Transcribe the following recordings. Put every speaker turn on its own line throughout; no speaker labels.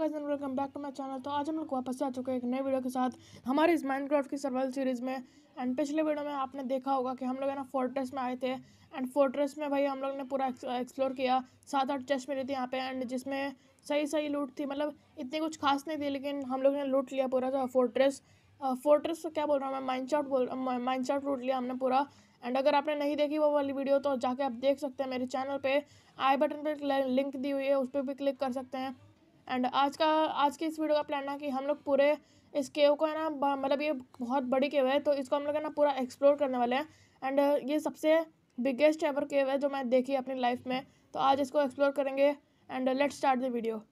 welcome back to my channel तो आज हम लोग वापस आ चुके हैं एक नए वीडियो के साथ हमारे इस माइनक्राफ्ट की सर्वाइवल सीरीज़ में एंड पिछले वीडियो में आपने देखा होगा कि हम लोग है ना फोर्ट्रेस में आए थे एंड फोर्ट्रेस में भाई हम लोग ने पूरा एक्सप्लोर किया सात आठ चेस्ट मिली थी यहाँ पे एंड जिसमें सही सही लूट थी मतलब इतनी कुछ खास नहीं थी लेकिन हम लोग ने लूट लिया पूरा फोर्ट्रेस फोर्ट्रेस क्या बोल रहा हूँ मैं माइंड शॉट बोल माइंड शॉट लूट लिया हमने पूरा एंड अगर आपने नहीं देखी वो वाली वीडियो तो जाके आप देख सकते हैं मेरे चैनल पर आई बटन पर लिंक दी हुई है उस पर भी क्लिक कर सकते हैं एंड आज का आज के इस वीडियो का प्लान है कि हम लोग पूरे इस केव को है ना मतलब ये बहुत बड़ी केव है तो इसको हम लोग है ना पूरा एक्सप्लोर करने वाले हैं एंड ये सबसे बिगेस्ट एवर केव है जो मैं देखी अपनी लाइफ में तो आज इसको एक्सप्लोर करेंगे and let start the video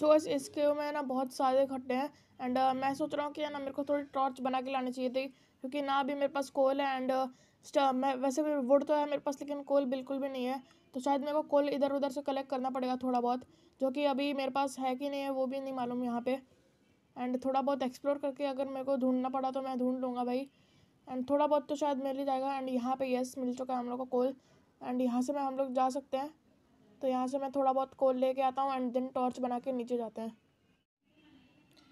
so so, इस केव में ना बहुत सारे खट्टे हैं एंड uh, मैं सोच रहा हूँ कि ना मेरे को थोड़ी टॉर्च बना के लानी चाहिए थी क्योंकि ना अभी मेरे पास कोल है एंड uh, मैं वैसे भी वुड तो है मेरे पास लेकिन कोल बिल्कुल भी नहीं है तो शायद मेरे को कोल इधर उधर से कलेक्ट करना पड़ेगा थोड़ा बहुत जो कि अभी मेरे पास है कि नहीं है वो भी नहीं मालूम यहाँ पे एंड थोड़ा बहुत एक्सप्लोर करके अगर मेरे को ढूंढना पड़ा तो मैं ढूंढ लूँगा भाई एंड थोड़ा बहुत तो शायद मिल ही जाएगा एंड यहाँ पे यस मिल चुका है हम लोग को कोल एंड यहाँ से मैं हम लोग जा सकते हैं तो यहाँ से मैं थोड़ा बहुत कोल लेके आता हूँ एंड देन टॉर्च बना के नीचे जाते हैं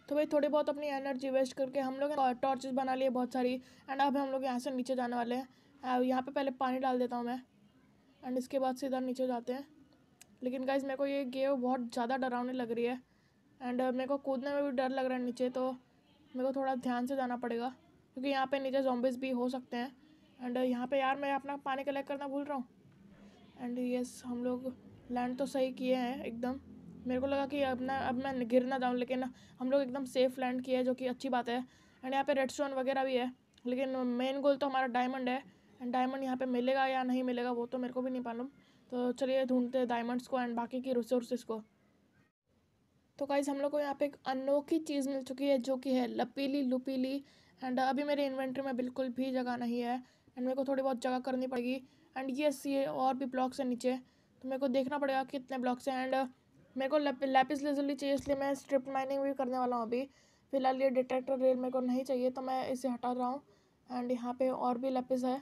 तो भाई थोड़ी बहुत अपनी एनर्जी वेस्ट करके हम लोग टॉर्चेस बना लिए बहुत सारी एंड अब हम लोग यहाँ से नीचे जाने वाले हैं यहाँ पर पहले पानी डाल देता हूँ मैं एंड इसके बाद सीधा नीचे जाते हैं लेकिन गाइज मेरे को ये गेव बहुत ज़्यादा डरावनी लग रही है एंड uh, मेरे को कूदने में भी डर लग रहा है नीचे तो मेरे को थोड़ा ध्यान से जाना पड़ेगा क्योंकि यहाँ पे नीचे जॉम्बिस भी हो सकते हैं एंड uh, यहाँ पे यार मैं अपना पानी कलेक्ट करना भूल रहा हूँ एंड यस हम लोग लैंड तो सही किए हैं एकदम मेरे को लगा कि अब ना अब मैं गिर ना जाऊँ लेकिन हम लोग एकदम सेफ लैंड किए हैं जो कि अच्छी बात है एंड यहाँ पे रेड स्टोन वगैरह भी है लेकिन मेन गोल तो हमारा डायमंड है एंड डायमंड यहाँ पे मिलेगा या नहीं मिलेगा वो तो मेरे को भी नहीं मालूम तो चलिए ढूंढते हैं डायमंड्स को एंड बाकी की रिसोर्सेज को तो गाइज हम लोग को यहाँ पे एक अनोखी चीज़ मिल चुकी है जो कि है लपीली लुपीली एंड अभी मेरे इन्वेंट्री में बिल्कुल भी जगह नहीं है एंड मेरे को थोड़ी बहुत जगह करनी पड़ेगी एंड ये सी और भी ब्लॉक्स हैं नीचे तो मेरे को देखना पड़ेगा कितने ब्लॉक्स हैं एंड मेरे को लेपिस लेजली चाहिए इसलिए मैं स्ट्रिप माइनिंग भी करने वाला हूँ अभी फिलहाल ये डिटेक्टर रेल मेरे को नहीं चाहिए तो मैं इसे हटा रहा हूँ एंड यहाँ पे और भी लेपिस है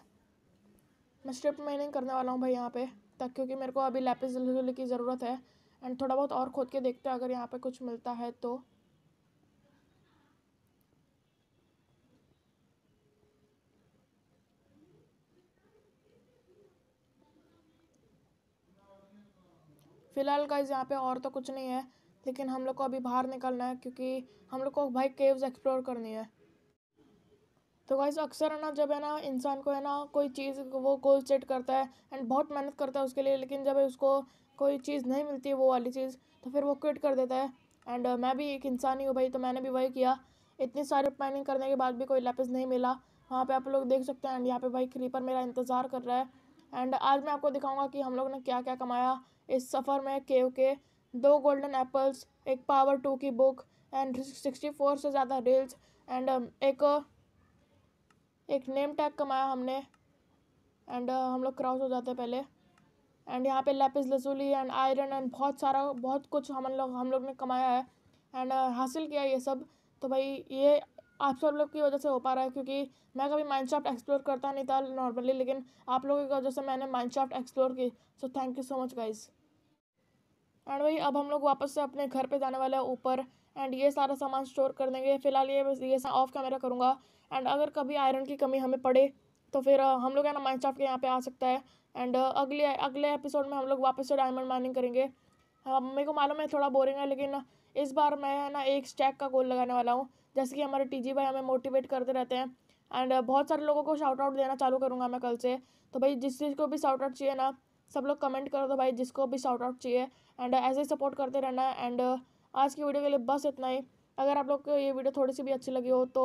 मैं स्ट्रिप माइनिंग करने वाला हूँ भाई यहाँ पे तक क्योंकि मेरे को अभी लैपिस की ज़रूरत है एंड थोड़ा बहुत और खोद के देखते हैं अगर यहाँ पे कुछ मिलता है तो फ़िलहाल का यहाँ पे और तो कुछ नहीं है लेकिन हम लोग को अभी बाहर निकलना है क्योंकि हम लोग को भाई केव्स एक्सप्लोर करनी है तो गाइस अक्सर है ना जब है ना इंसान को है ना कोई चीज़ वो गोल सेट करता है एंड बहुत मेहनत करता है उसके लिए लेकिन जब उसको कोई चीज़ नहीं मिलती है वो वाली चीज़ तो फिर वो क्विट कर देता है एंड uh, मैं भी एक इंसान ही हूँ भाई तो मैंने भी वही किया इतनी सारी प्लानिंग करने के बाद भी कोई लैपिस नहीं मिला वहाँ पे आप लोग देख सकते हैं एंड यहाँ पे भाई क्रीपर मेरा इंतज़ार कर रहा है एंड आज मैं आपको दिखाऊंगा कि हम लोग ने क्या क्या कमाया इस सफ़र में केव के दो गोल्डन एप्पल्स एक पावर टू की बुक एंड सिक्सटी फोर से ज़्यादा रील्स एंड um, एक एक नेम टैग कमाया हमने एंड uh, हम लोग क्रॉस हो जाते हैं पहले एंड यहाँ पे लेपिस लसूली एंड आयरन एंड बहुत सारा बहुत कुछ हम लोग हम लोग ने कमाया है एंड uh, हासिल किया ये सब तो भाई ये आप सब लोग की वजह से हो पा रहा है क्योंकि मैं कभी माइंड एक्सप्लोर करता नहीं था नॉर्मली लेकिन आप लोगों की वजह से मैंने माइंड एक्सप्लोर की so thank you so much guys and वही अब हम लोग वापस से अपने घर पे जाने वाले हैं ऊपर एंड ये सारा सामान स्टोर कर देंगे फिलहाल ये बस ये ऑफ कैमरा करूँगा एंड अगर कभी आयरन की कमी हमें पड़े तो फिर हम लोग है ना माइनक्राफ्ट के यहाँ पे आ सकता है एंड अगले अगले एपिसोड में हम लोग वापस से डायमंड माइनिंग करेंगे हाँ, मेरे को मालूम है थोड़ा बोरिंग है लेकिन इस बार मैं है ना एक स्टैक का गोल लगाने वाला हूँ जैसे कि हमारे टी भाई हमें मोटिवेट करते रहते हैं एंड बहुत सारे लोगों को शाउट आउट देना चालू करूँगा मैं कल से तो भाई जिस चीज़ को भी शाउट आउट चाहिए ना सब लोग कमेंट कर दो भाई जिसको भी शॉर्ट आउट चाहिए एंड ऐसे ही सपोर्ट करते रहना एंड uh, आज की वीडियो के लिए बस इतना ही अगर आप लोग को ये वीडियो थोड़ी सी भी अच्छी लगी हो तो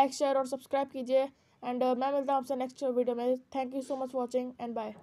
लाइक शेयर और सब्सक्राइब कीजिए एंड uh, मैं मिलता हूँ आपसे नेक्स्ट वीडियो में thank you so much watching and bye